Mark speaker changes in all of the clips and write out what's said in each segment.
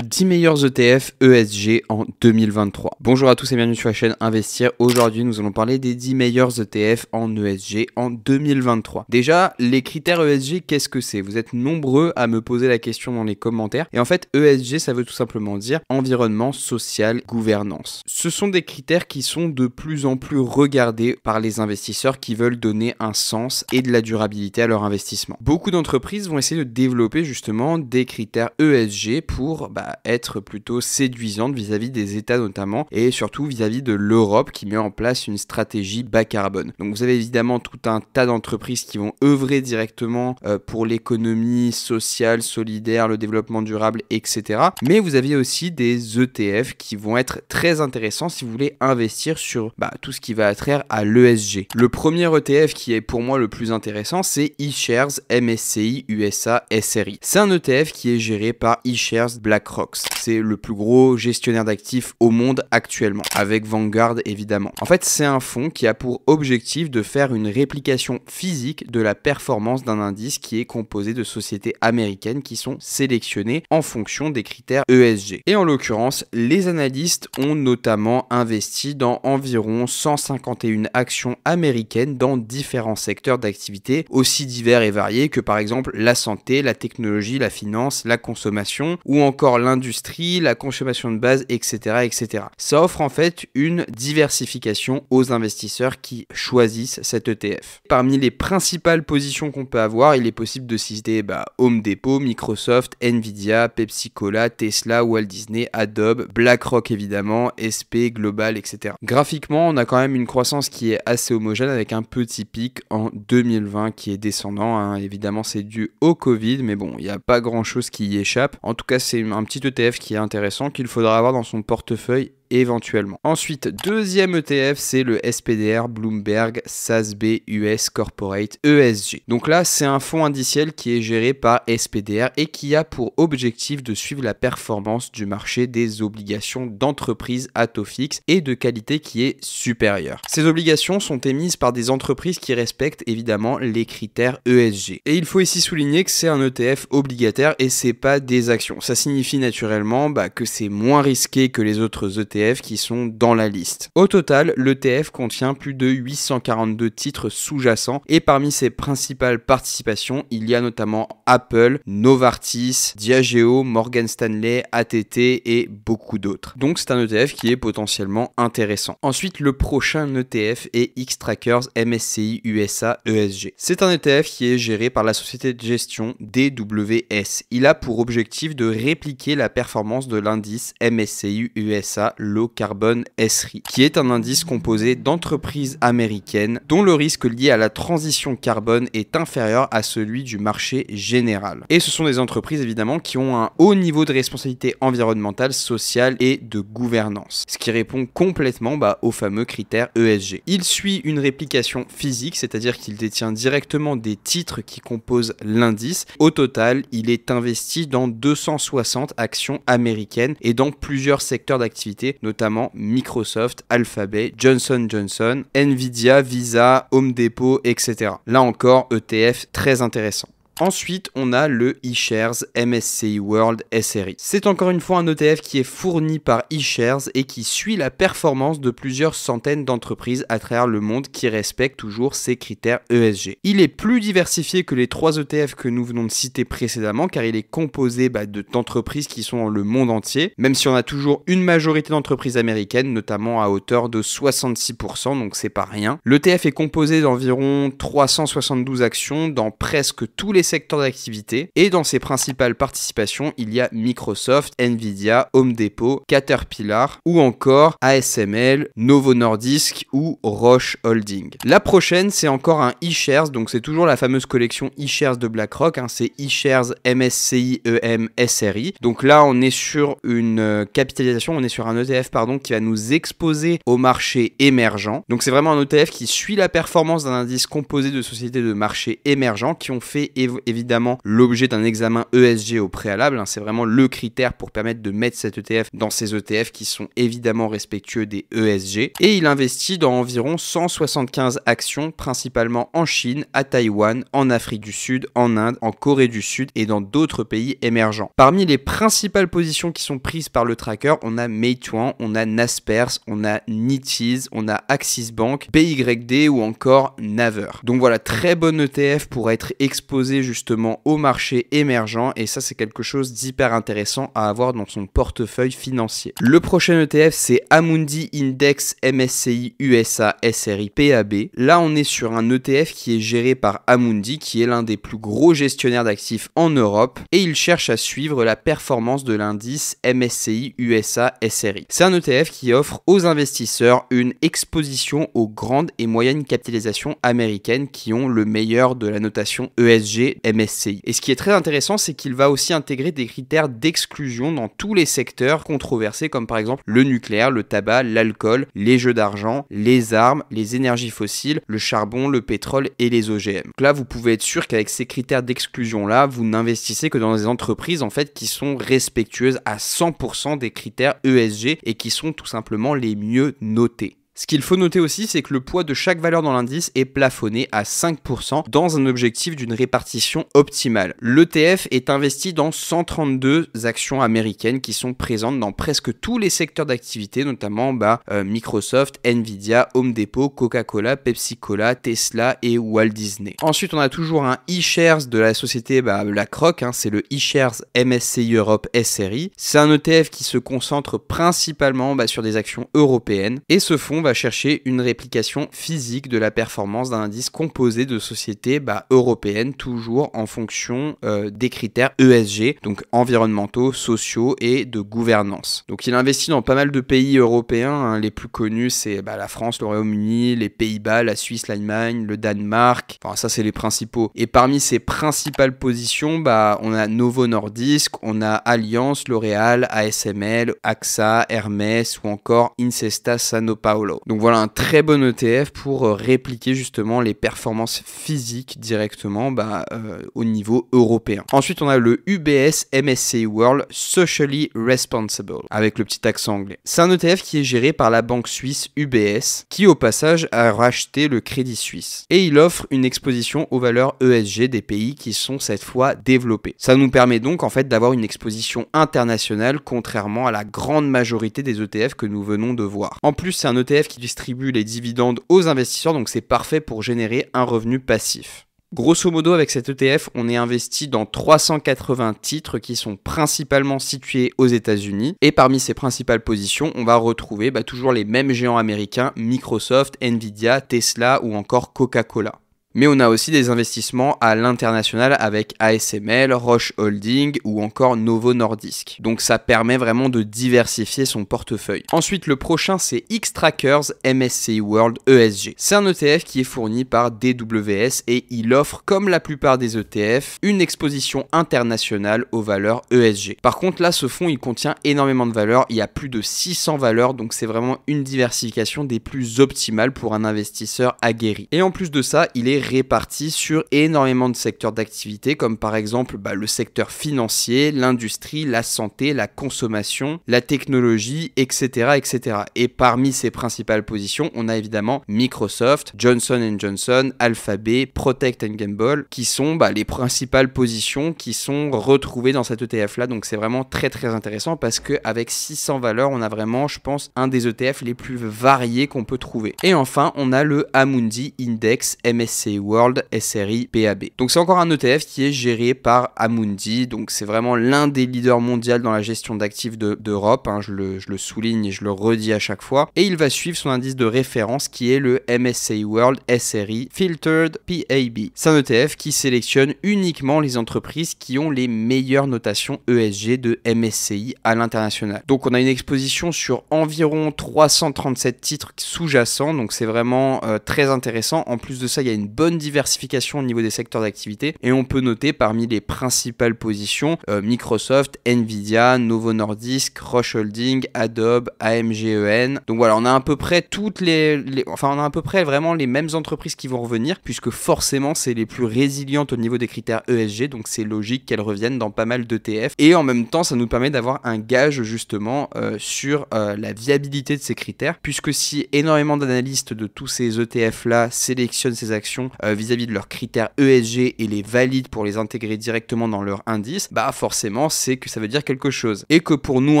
Speaker 1: 10 meilleurs ETF ESG en 2023. Bonjour à tous et bienvenue sur la chaîne Investir. Aujourd'hui, nous allons parler des 10 meilleurs ETF en ESG en 2023. Déjà, les critères ESG, qu'est-ce que c'est Vous êtes nombreux à me poser la question dans les commentaires. Et en fait, ESG, ça veut tout simplement dire environnement, social, gouvernance. Ce sont des critères qui sont de plus en plus regardés par les investisseurs qui veulent donner un sens et de la durabilité à leur investissement. Beaucoup d'entreprises vont essayer de développer justement des critères ESG pour bah, être plutôt séduisante vis-à-vis des États notamment et surtout vis-à-vis de l'Europe qui met en place une stratégie bas carbone. Donc vous avez évidemment tout un tas d'entreprises qui vont œuvrer directement euh, pour l'économie sociale, solidaire, le développement durable, etc. Mais vous avez aussi des ETF qui vont être très intéressants si vous voulez investir sur bah, tout ce qui va attraire à l'ESG. Le premier ETF qui est pour moi le plus intéressant, c'est eShares MSCI USA SRI. C'est un ETF qui est géré par eShares BlackRock c'est le plus gros gestionnaire d'actifs au monde actuellement, avec Vanguard évidemment. En fait, c'est un fonds qui a pour objectif de faire une réplication physique de la performance d'un indice qui est composé de sociétés américaines qui sont sélectionnées en fonction des critères ESG. Et en l'occurrence, les analystes ont notamment investi dans environ 151 actions américaines dans différents secteurs d'activité aussi divers et variés que par exemple la santé, la technologie, la finance, la consommation ou encore l'industrie, la consommation de base, etc., etc. Ça offre en fait une diversification aux investisseurs qui choisissent cet ETF. Parmi les principales positions qu'on peut avoir, il est possible de citer bah, Home Depot, Microsoft, Nvidia, Pepsi Cola, Tesla, Walt Disney, Adobe, BlackRock évidemment, SP, Global, etc. Graphiquement, on a quand même une croissance qui est assez homogène avec un petit pic en 2020 qui est descendant. Hein. Évidemment, c'est dû au Covid, mais bon, il n'y a pas grand chose qui y échappe. En tout cas, c'est un petit ETF qui est intéressant qu'il faudra avoir dans son portefeuille éventuellement. Ensuite, deuxième ETF, c'est le SPDR Bloomberg SASB US Corporate ESG. Donc là, c'est un fonds indiciel qui est géré par SPDR et qui a pour objectif de suivre la performance du marché des obligations d'entreprise à taux fixe et de qualité qui est supérieure. Ces obligations sont émises par des entreprises qui respectent évidemment les critères ESG. Et il faut ici souligner que c'est un ETF obligataire et c'est pas des actions. Ça signifie naturellement bah, que c'est moins risqué que les autres ETF E qui sont dans la liste. Au total, l'ETF contient plus de 842 titres sous-jacents et parmi ses principales participations, il y a notamment Apple, Novartis, Diageo, Morgan Stanley, ATT et beaucoup d'autres. Donc c'est un ETF qui est potentiellement intéressant. Ensuite, le prochain ETF est X-Trackers MSCI USA ESG. C'est un ETF qui est géré par la société de gestion DWS. Il a pour objectif de répliquer la performance de l'indice MSCI USA Low Carbon SRI, qui est un indice composé d'entreprises américaines dont le risque lié à la transition carbone est inférieur à celui du marché général. Et ce sont des entreprises évidemment qui ont un haut niveau de responsabilité environnementale, sociale et de gouvernance, ce qui répond complètement bah, aux fameux critères ESG. Il suit une réplication physique, c'est-à-dire qu'il détient directement des titres qui composent l'indice. Au total, il est investi dans 260 actions américaines et dans plusieurs secteurs d'activité notamment Microsoft, Alphabet, Johnson Johnson, Nvidia, Visa, Home Depot, etc. Là encore, ETF très intéressant. Ensuite, on a le eShares MSCI World SRI. C'est encore une fois un ETF qui est fourni par eShares et qui suit la performance de plusieurs centaines d'entreprises à travers le monde qui respectent toujours ces critères ESG. Il est plus diversifié que les trois ETF que nous venons de citer précédemment car il est composé bah, d'entreprises qui sont dans le monde entier, même si on a toujours une majorité d'entreprises américaines, notamment à hauteur de 66%, donc c'est pas rien. L'ETF est composé d'environ 372 actions dans presque tous les secteurs d'activité. Et dans ses principales participations, il y a Microsoft, Nvidia, Home Depot, Caterpillar ou encore ASML, Novo Nordisk ou Roche Holding. La prochaine, c'est encore un e-shares, donc c'est toujours la fameuse collection e-shares de BlackRock, hein, c'est e-shares MSCI e SRI. Donc là, on est sur une euh, capitalisation, on est sur un ETF pardon qui va nous exposer au marché émergent. Donc c'est vraiment un ETF qui suit la performance d'un indice composé de sociétés de marché émergents qui ont fait évoluer évidemment l'objet d'un examen ESG au préalable. Hein. C'est vraiment le critère pour permettre de mettre cet ETF dans ces ETF qui sont évidemment respectueux des ESG. Et il investit dans environ 175 actions, principalement en Chine, à Taïwan, en Afrique du Sud, en Inde, en Corée du Sud et dans d'autres pays émergents. Parmi les principales positions qui sont prises par le tracker, on a Meituan, on a Naspers, on a Nitiz, on a Axis Bank, PYD ou encore Naver. Donc voilà, très bon ETF pour être exposé justement au marché émergent et ça c'est quelque chose d'hyper intéressant à avoir dans son portefeuille financier. Le prochain ETF c'est Amundi Index MSCI USA SRI PAB. Là on est sur un ETF qui est géré par Amundi qui est l'un des plus gros gestionnaires d'actifs en Europe et il cherche à suivre la performance de l'indice MSCI USA SRI. C'est un ETF qui offre aux investisseurs une exposition aux grandes et moyennes capitalisations américaines qui ont le meilleur de la notation ESG et ce qui est très intéressant, c'est qu'il va aussi intégrer des critères d'exclusion dans tous les secteurs controversés, comme par exemple le nucléaire, le tabac, l'alcool, les jeux d'argent, les armes, les énergies fossiles, le charbon, le pétrole et les OGM. Donc là, vous pouvez être sûr qu'avec ces critères d'exclusion-là, vous n'investissez que dans des entreprises en fait qui sont respectueuses à 100% des critères ESG et qui sont tout simplement les mieux notés. Ce qu'il faut noter aussi, c'est que le poids de chaque valeur dans l'indice est plafonné à 5% dans un objectif d'une répartition optimale. L'ETF est investi dans 132 actions américaines qui sont présentes dans presque tous les secteurs d'activité, notamment bah, euh, Microsoft, Nvidia, Home Depot, Coca-Cola, Pepsi-Cola, Tesla et Walt Disney. Ensuite, on a toujours un e-shares de la société bah, la Croc, hein, c'est le e-shares MSCI Europe SRI. C'est un ETF qui se concentre principalement bah, sur des actions européennes et ce fonds va chercher une réplication physique de la performance d'un indice composé de sociétés bah, européennes, toujours en fonction euh, des critères ESG, donc environnementaux, sociaux et de gouvernance. Donc il investit dans pas mal de pays européens, hein. les plus connus c'est bah, la France, le Royaume-Uni, les Pays-Bas, la Suisse, l'Allemagne, le Danemark, enfin ça c'est les principaux. Et parmi ses principales positions, bah, on a Novo Nordisk, on a Alliance, L'Oréal, ASML, AXA, Hermès ou encore Incesta paolo donc voilà un très bon ETF pour euh, répliquer justement les performances physiques directement bah, euh, au niveau européen. Ensuite, on a le UBS MSCI World Socially Responsible avec le petit accent anglais. C'est un ETF qui est géré par la banque suisse UBS qui au passage a racheté le Crédit Suisse et il offre une exposition aux valeurs ESG des pays qui sont cette fois développés. Ça nous permet donc en fait d'avoir une exposition internationale contrairement à la grande majorité des ETF que nous venons de voir. En plus, c'est un ETF qui distribue les dividendes aux investisseurs, donc c'est parfait pour générer un revenu passif. Grosso modo, avec cet ETF, on est investi dans 380 titres qui sont principalement situés aux États-Unis. Et parmi ces principales positions, on va retrouver bah, toujours les mêmes géants américains, Microsoft, Nvidia, Tesla ou encore Coca-Cola mais on a aussi des investissements à l'international avec ASML, Roche Holding ou encore Novo Nordisk. Donc ça permet vraiment de diversifier son portefeuille. Ensuite, le prochain c'est X-Trackers MSCI World ESG. C'est un ETF qui est fourni par DWS et il offre, comme la plupart des ETF, une exposition internationale aux valeurs ESG. Par contre, là, ce fonds il contient énormément de valeurs. Il y a plus de 600 valeurs, donc c'est vraiment une diversification des plus optimales pour un investisseur aguerri. Et en plus de ça, il est répartis sur énormément de secteurs d'activité, comme par exemple bah, le secteur financier, l'industrie, la santé, la consommation, la technologie, etc., etc. Et parmi ces principales positions, on a évidemment Microsoft, Johnson Johnson, Alphabet, Protect Gamble, qui sont bah, les principales positions qui sont retrouvées dans cet ETF-là. Donc c'est vraiment très très intéressant parce qu'avec 600 valeurs, on a vraiment, je pense, un des ETF les plus variés qu'on peut trouver. Et enfin, on a le Amundi Index MSCI e. World SRI PAB. Donc c'est encore un ETF qui est géré par Amundi, donc c'est vraiment l'un des leaders mondiaux dans la gestion d'actifs d'Europe, hein. je, le, souligne et je le redis à chaque fois, et il va suivre son indice de référence qui est le MSCI World SRI Filtered PAB. C'est un ETF qui sélectionne uniquement les entreprises qui ont les meilleures notations ESG de MSCI à l'international. Donc on a une exposition sur environ 337 titres sous-jacents, donc c'est vraiment euh, très intéressant. En plus de ça, il y a une bonne diversification au niveau des secteurs d'activité et on peut noter parmi les principales positions euh, Microsoft, Nvidia, Novo Nordisk, Roche Holding, Adobe, AMGEN. Donc voilà, on a à peu près toutes les, enfin on a à peu près vraiment les mêmes entreprises qui vont revenir puisque forcément c'est les plus résilientes au niveau des critères ESG donc c'est logique qu'elles reviennent dans pas mal d'ETF et en même temps ça nous permet d'avoir un gage justement euh, sur euh, la viabilité de ces critères puisque si énormément d'analystes de tous ces ETF là sélectionnent ces actions euh, vis-à-vis de leurs critères ESG et les valides pour les intégrer directement dans leur indice, bah forcément c'est que ça veut dire quelque chose. Et que pour nous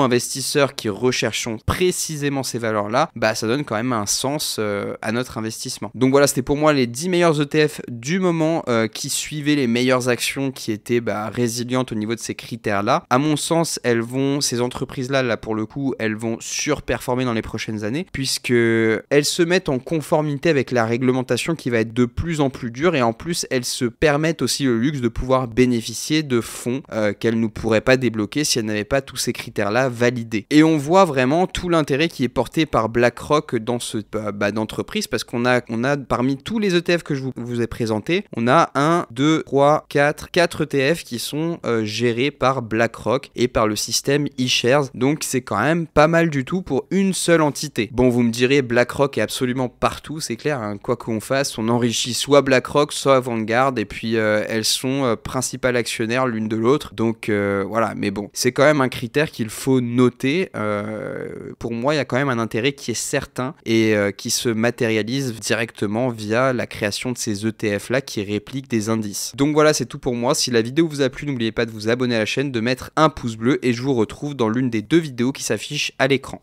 Speaker 1: investisseurs qui recherchons précisément ces valeurs-là, bah ça donne quand même un sens euh, à notre investissement. Donc voilà, c'était pour moi les 10 meilleurs ETF du moment euh, qui suivaient les meilleures actions qui étaient bah, résilientes au niveau de ces critères-là. À mon sens, elles vont, ces entreprises-là, là pour le coup, elles vont surperformer dans les prochaines années puisque elles se mettent en conformité avec la réglementation qui va être de plus plus en plus et en plus elles se permettent aussi le luxe de pouvoir bénéficier de fonds euh, qu'elles ne pourraient pas débloquer si elles n'avaient pas tous ces critères-là validés. Et on voit vraiment tout l'intérêt qui est porté par BlackRock dans ce euh, bah, d'entreprise parce qu'on a, on a parmi tous les ETF que je vous, ai présentés, on a 1, 2, 3, 4, 4 ETF qui sont euh, gérés par BlackRock et par le système eShares. Donc c'est quand même pas mal du tout pour une seule entité. Bon, vous me direz, BlackRock est absolument partout, c'est clair, hein. quoi qu'on fasse, on enrichit soit BlackRock, soit Vanguard, et puis euh, elles sont euh, principales actionnaires l'une de l'autre. Donc euh, voilà, mais bon, c'est quand même un critère qu'il faut noter. pour moi, il y a quand même un intérêt qui est certain et qui se matérialise directement via la création de ces ETF-là qui répliquent des indices. Donc voilà, c'est tout pour moi. Si la vidéo vous a plu, n'oubliez pas de vous abonner à la chaîne, de mettre un pouce bleu, et je vous retrouve dans l'une des deux vidéos qui s'affichent à l'écran.